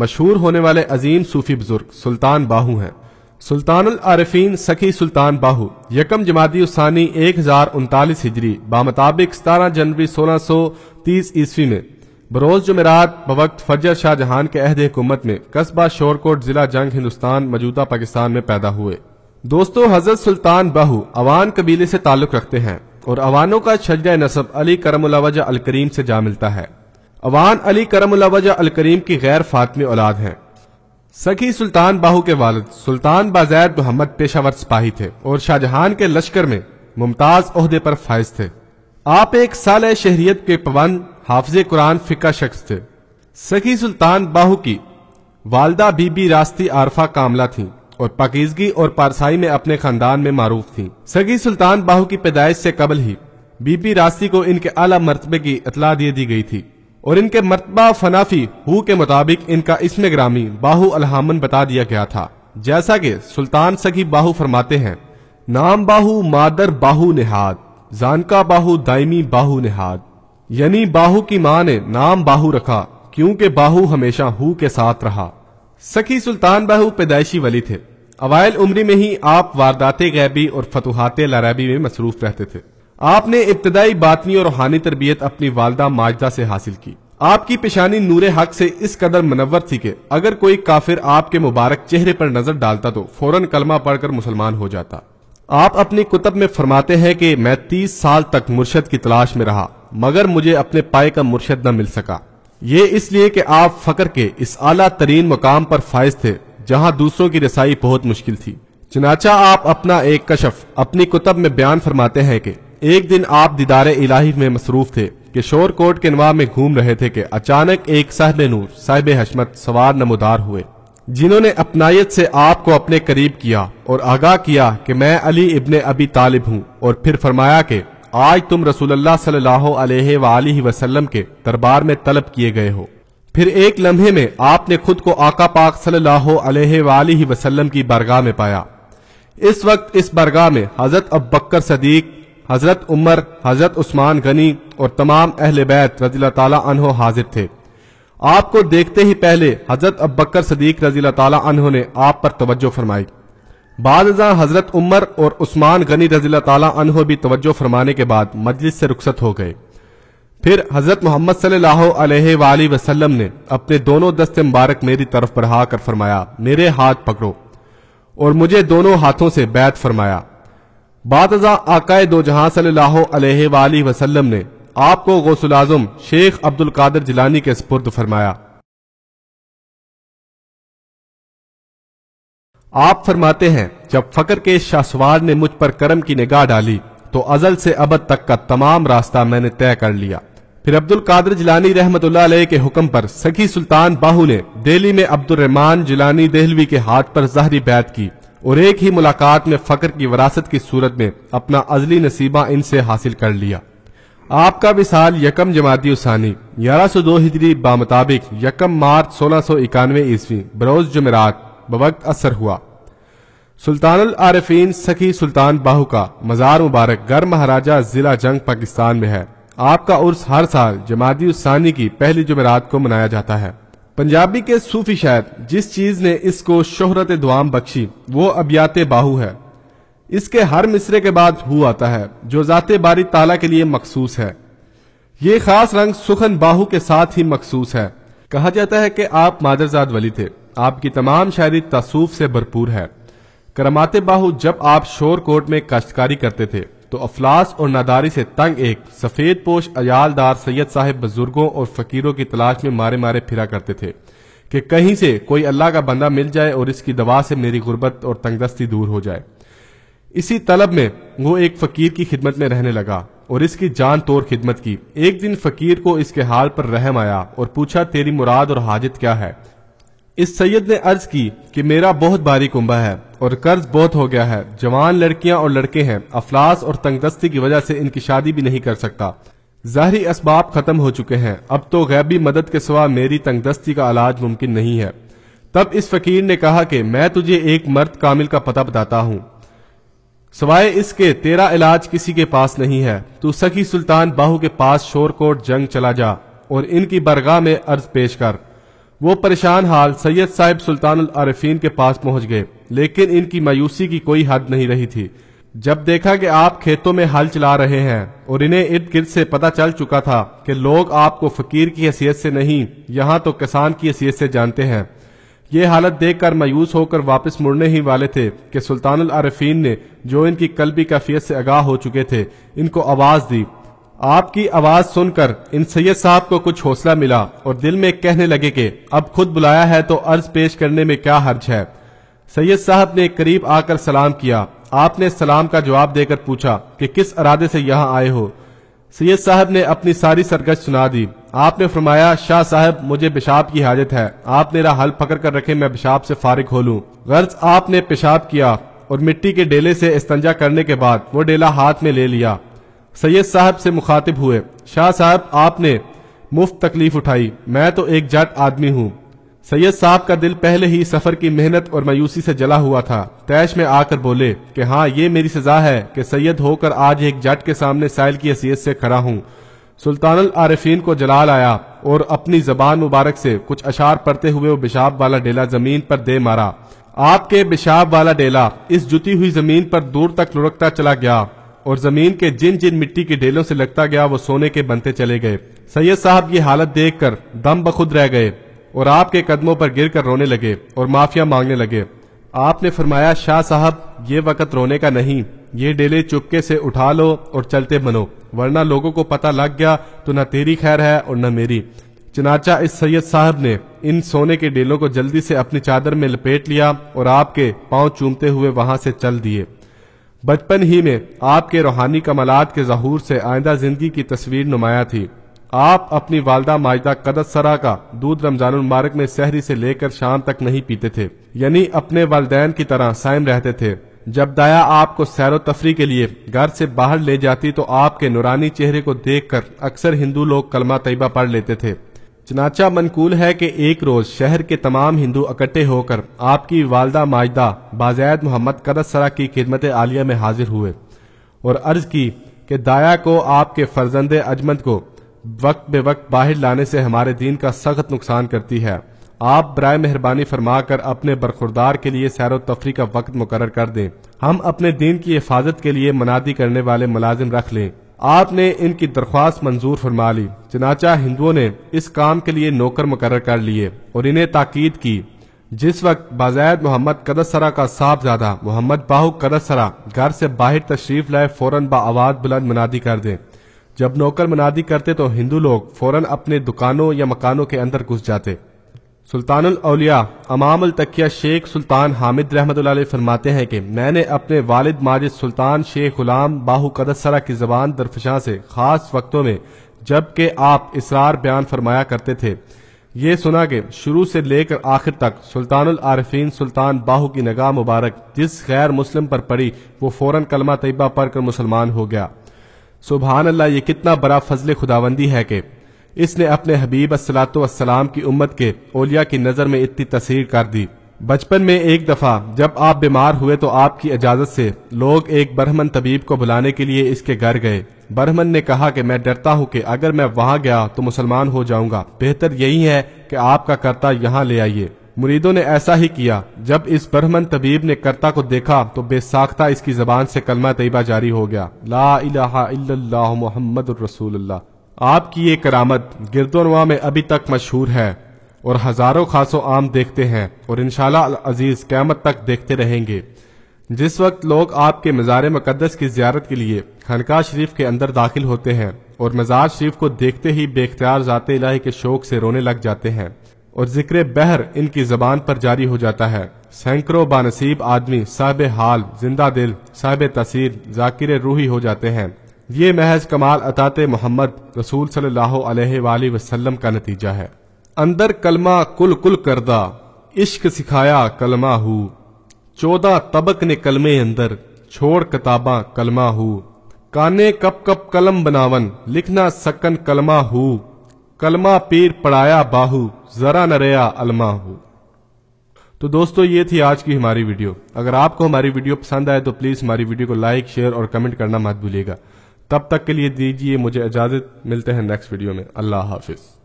मशहूर होने वाले अजीम सूफी बुजुर्ग सुल्तान बाहू हैं सुल्तान आरफीन सखी सुल्तान बाहू यकम जमादी उसानी एक हजार उनतालीस हिजरी बामताबिक सतारह जनवरी सोलह सौ तीस ईस्वी में बरोज जमेरात बवक्त फजर शाह जहान के अहद हुकूमत में कस्बा शोरकोट जिला जंग हिंदुस्तान मौजूदा पाकिस्तान में पैदा हुए दोस्तों हजरत सुल्तान बाहू अवान कबीले से ताल्लुक रखते हैं और अवानों का छजा नसब अली अल अलकरीम से जा मिलता है अवान अली करम अल करीम की गैर फातमी औलाद है सखी सुल्तान बाहू के वालद सुल्तान बाजैद मोहम्मद पेशावर सिपाही थे और शाहजहां के लश्कर में मुमताज अहदे पर फायज थे आप एक साल शहरीत के पवन हाफज कुरान फिका शख्स थे सखी सुल्तान बाहू की वालदा बीबी रास्ती आरफा कामला थी और पाकिजगी और पारसाई में अपने खानदान में मारूफ थी सगी सुल्तान बाहू की पैदाइश से कबल ही बीबी रास्ती को इनके आला मरतबे की इतला दे दी गई थी और इनके मरतबा फनाफी हु के मुताबिक इनका इसमें ग्रामी बाहू अलहमन बता दिया गया था जैसा कि सुल्तान सगी बाहू फरमाते हैं नाम बाहू मादर बाहू नेहाद जानका बाहू दायमी बाहू नेहाद यानी बाहू की माँ ने नाम बाहू रखा क्योंकि बाहू हमेशा हु के साथ रहा सखी सुल्तान बाहू पैदाइशी वली थे अवायल उम्र में ही आप वारदात गैबी और फतुहात लरैबी में मसरूफ रहते थे आपने इब्तदाई बातनी और रूहानी तरबियत अपनी वालदा माजदा से हासिल की आपकी पेशानी नूर हक से इस कदर मनवर थी कि अगर कोई काफिर आपके मुबारक चेहरे पर नजर डालता तो फौरन कलमा पढ़कर मुसलमान हो जाता आप अपनी कुतब में फरमाते हैं कि मैं तीस साल तक मुर्शद की तलाश में रहा मगर मुझे अपने पाए का मुर्शद न मिल सका ये इसलिए कि आप फकर के इस आला तरीन मुकाम पर फायज थे जहाँ दूसरों की रसाई बहुत मुश्किल थी चनाचा आप अपना एक कशफ अपनी कुतब में बयान फरमाते हैं कि एक दिन आप दीदार इलाही में मसरूफ थे किशोर कोट के नवाब में घूम रहे थे कि अचानक एक साहब नूर साहिब हशमत सवार नमोदार हुए जिन्होंने अपनायत से आपको अपने करीब किया और आगाह किया कि मैं अली इबन अबी तालिब हूँ और फिर फरमाया कि आज तुम रसूलुल्लाह सल्लल्लाहु अलैहि के दरबार में तलब किए गए हो फिर एक लम्हे में आपने खुद को आका पाक सल्लाह वसलम की बरगाह में पाया इस वक्त इस बरगाह में हजरत अब बकर सदीक हजरत उमर हजरत उस्मान गनी और तमाम अहल बैत रजील हाजिर थे आपको देखते ही पहले हजरत अबकर सदीक रजील तहो ने आप पर तोज्जो फरमाई बाद हजरत उमर और उस्मान गनी रजील तहो भी तोज्जो फरमाने के बाद मजलिस से रुखसत हो गए फिर हजरत मोहम्मद सल्लल्लाहु वसलम ने अपने दोनों दस्ते मुबारक मेरी तरफ बढ़ाकर फरमाया मेरे हाथ पकड़ो और मुझे दोनों हाथों से बैत फरमाया बातजा आकाए दो जहां वसलम ने आपको गौसल आजम शेख अब्दुल कादर जिलानी के स्पुर्द फरमाया आप फरमाते हैं जब फकर के शाहवार ने मुझ पर करम की निगाह डाली तो अजल से अबद तक का तमाम रास्ता मैंने तय कर लिया फिर अब्दुल कादर जिलानी रहमत के हुक्म पर सखी सुल्तान बाहू ने दिल्ली में अब्दुलरहमान जिलानी देहलवी के हाथ पर जहरी बैत की और एक ही मुलाकात में फकर की वरासत की सूरत में अपना अजली नसीबा इनसे हासिल कर लिया आपका विसाल यकम जमाती उसानी ग्यारह सौ दो हिजरी बामताबिक यकम मार्च सोलह सौ इक्यानवे ईस्वी बरोज जमेरात बवक्त असर हुआ सुल्तान आरफीन सखी सुल्तान बाहू का मजार मुबारक गर महाराजा जिला जंग पाकिस्तान में है आपका उर्स हर साल जमाती उसानी की पहली जमेरात को मनाया जाता है पंजाबी के सूफी शायर जिस चीज ने इसको शोहरत दुआम बख्शी वो अबियात बाहू है इसके हर मिसरे के बाद हु आता है जो जाते बारी ताला के लिए मखसूस है ये खास रंग सुखन बाहू के साथ ही मखसूस है कहा जाता है कि आप मादरजाद वली थे आपकी तमाम शायरी तसूफ से भरपूर है करमाते बाहू जब आप शोर कोट में काश्तकारी करते थे तो अफलास और नादारी से तंग एक सफ़ेद पोश अयालदार सैयद साहब बुजुर्गों और फकीरों की तलाश में मारे मारे फिरा करते थे कि कहीं से कोई अल्लाह का बंदा मिल जाए और इसकी दवा से मेरी गुर्बत और तंगदस्ती दूर हो जाए इसी तलब में वो एक फकीर की खिदमत में रहने लगा और इसकी जान तोड़ खिदमत की एक दिन फकीर को इसके हाल पर रहम आया और पूछा तेरी मुराद और हाजत क्या है इस सैयद ने अर्ज की कि मेरा बहुत भारी कुंभा है और कर्ज बहुत हो गया है जवान लड़कियां और लड़के हैं अफलास और तंगदस्ती की वजह से इनकी शादी भी नहीं कर सकता जाहरी इसबाब खत्म हो चुके हैं अब तो गैबी मदद के सिवा मेरी तंगदस्ती का इलाज मुमकिन नहीं है तब इस फकीर ने कहा कि मैं तुझे एक मर्द कामिल का पता बताता हूँ सवाए इसके तेरा इलाज किसी के पास नहीं है तू सखी सुल्तान बाहू के पास शोरकोट जंग चला जा और इनकी बरगाह में अर्ज पेश कर वो परेशान हाल सैयद साहिब सुल्तान आरफीन के पास पहुंच गए लेकिन इनकी मायूसी की कोई हद नहीं रही थी जब देखा कि आप खेतों में हल चला रहे हैं और इन्हें इर्द गिर्द से पता चल चुका था कि लोग आपको फकीर की हैसियत से नहीं यहाँ तो किसान की हैसियत से जानते हैं ये हालत देखकर मायूस होकर वापस मुड़ने ही वाले थे कि सुल्तान आरफीन ने जो इनकी कल्बी कैफियत से आगाह हो चुके थे इनको आवाज़ दी आपकी आवाज सुनकर इन सैयद साहब को कुछ हौसला मिला और दिल में कहने लगे कि अब खुद बुलाया है तो अर्ज पेश करने में क्या हर्ज है सैयद साहब ने करीब आकर सलाम किया आपने सलाम का जवाब देकर पूछा कि किस अरादे से यहाँ आए हो सैयद साहब ने अपनी सारी सरगश सुना दी आपने फरमाया शाह साहब मुझे पेशाब की हाजत है आप मेरा हल पकड़ कर रखे मैं पेशाब से फारिग हो लूँ गर्ज आपने पेशाब किया और मिट्टी के डेले से इस्तंजा करने के बाद वो डेला हाथ में ले लिया सैयद साहब से मुखातिब हुए शाह साहब आपने मुफ्त तकलीफ उठाई मैं तो एक जट आदमी हूँ सैयद साहब का दिल पहले ही सफर की मेहनत और मायूसी से जला हुआ था तैश में आकर बोले कि हाँ ये मेरी सजा है कि सैयद होकर आज एक जट के सामने साइल की हसीियत से खड़ा हूँ सुल्तान आरिफिन को जलाल आया और अपनी जबान मुबारक से कुछ अशार पढ़ते हुए वो बिशाब वाला डेला जमीन पर दे मारा आपके बिशाब वाला डेला इस जुती हुई जमीन पर दूर तक लुढ़कता चला गया और जमीन के जिन जिन मिट्टी के ढेलों से लगता गया वो सोने के बनते चले गए सैयद साहब ये हालत देखकर दम बखुद रह गए और आपके कदमों पर गिर कर रोने लगे और माफिया मांगने लगे आपने फरमाया शाह साहब ये वक्त रोने का नहीं ये डेले चुपके से उठा लो और चलते बनो वरना लोगों को पता लग गया तो न तेरी खैर है और न मेरी चनाचा इस सैयद साहब ने इन सोने के डेलों को जल्दी से अपनी चादर में लपेट लिया और आपके पांव चूमते हुए वहां से चल दिए बचपन ही में आपके रूहानी कमलात के जहूर से आइंदा जिंदगी की तस्वीर नुमाया थी आप अपनी वालदा माजदा कदर सरा का दूध रमजान मुबारक में शहरी से लेकर शाम तक नहीं पीते थे यानी अपने वालदेन की तरह साइम रहते थे जब दाया आपको सैर तफरी के लिए घर से बाहर ले जाती तो आपके नुरानी चेहरे को देखकर अक्सर हिंदू लोग कलमा तयबा पढ़ लेते थे चनाचा मनकूल है कि एक रोज शहर के तमाम हिंदू इकट्ठे होकर आपकी वालदा माजदा बाजैद मोहम्मद कदसरा की खिदमत आलिया में हाजिर हुए और अर्ज की कि दाया को आपके फर्जंद अजमत को वक्त बे वक्त बाहर लाने से हमारे दीन का सख्त नुकसान करती है आप बर मेहरबानी फरमा कर अपने बरखुरदार के लिए सैर तफरी का वक्त मुकर कर दें हम अपने दीन की हिफाजत के लिए मनादी करने वाले मुलाजिम रख लें आपने इनकी दरख्वास्त मंजूर फरमा ली चनाचा हिंदुओं ने इस काम के लिए नौकर मुकर कर लिए और इन्हें ताकीद की जिस वक्त बाजैद मोहम्मद कदसरा का ज्यादा मोहम्मद बाहू कदसरा घर से बाहर तशरीफ लाए फौरन बा आवाज बुलंद मनादी कर दे जब नौकर मनादी करते तो हिंदू लोग फौरन अपने दुकानों या मकानों के अंदर घुस जाते अलिया अमाम तकिया शेख सुल्तान हामिद रहमत फरमाते हैं कि मैंने अपने वालिद माजिद सुल्तान शेख गुलाम बाहू कदसरा की जबान दरफशा से ख़ास वक्तों में जबकि आप इसरार बयान फरमाया करते थे ये सुना कि शुरू से लेकर आखिर तक सुल्तान आरफीन सुल्तान बाहू की नगाह मुबारक जिस गैर मुस्लिम पर पड़ी वो फौरन कलमा तयबा पढ़कर मुसलमान हो गया सुबहान अल्लाह ये कितना बड़ा फजल खुदाबंदी है कि इसने अपने हबीब असलातम की उम्मत के ओलिया की नज़र में इतनी तस्वीर कर दी बचपन में एक दफ़ा जब आप बीमार हुए तो आपकी इजाज़त से लोग एक ब्रह्मन तबीब को बुलाने के लिए इसके घर गए ब्रह्मन ने कहा कि मैं डरता हूँ कि अगर मैं वहाँ गया तो मुसलमान हो जाऊँगा बेहतर यही है कि आपका करता यहाँ ले आइए मुरीदों ने ऐसा ही किया जब इस ब्रह्मन तबीब ने करता को देखा तो बेसाख्ता इसकी जबान से कलमा तयबा जारी हो गया ला मोहम्मद रसूल आपकी ये करामत गिरदोनवा में अभी तक मशहूर है और हजारों खासो आम देखते हैं और इनशाला अजीज क्यामत तक देखते रहेंगे जिस वक्त लोग आपके मज़ार मुकदस की जियारत के लिए खनका शरीफ के अंदर दाखिल होते हैं और मज़ार शरीफ को देखते ही बेख्तियार जाते इलाही के शौक से रोने लग जाते हैं और जिक्र बहर इनकी जबान पर जारी हो जाता है सैकड़ों बानसीब आदमी साहब हाल जिंदा दिल साहब तसीर जाकिर रूही हो जाते हैं ये महज कमाल अतात मोहम्मद रसूल सल्लल्लाहु अलैहि का नतीजा है अंदर कलमा कुल कुल करदा इश्क सिखाया कलमा हु चौदह तबक ने कलमे अंदर छोड़ कताबा कलमा हु काने कप कप कलम बनावन लिखना सकन कलमा हु कलमा पीर पढ़ाया बाहू जरा न रया अलमा हु तो दोस्तों ये थी आज की हमारी वीडियो अगर आपको हमारी वीडियो पसंद आए तो प्लीज़ हमारी वीडियो को लाइक शेयर और कमेंट करना मत भूलिएगा तब तक के लिए दीजिए मुझे इजाज़त मिलते हैं नेक्स्ट वीडियो में अल्लाह हाफिज़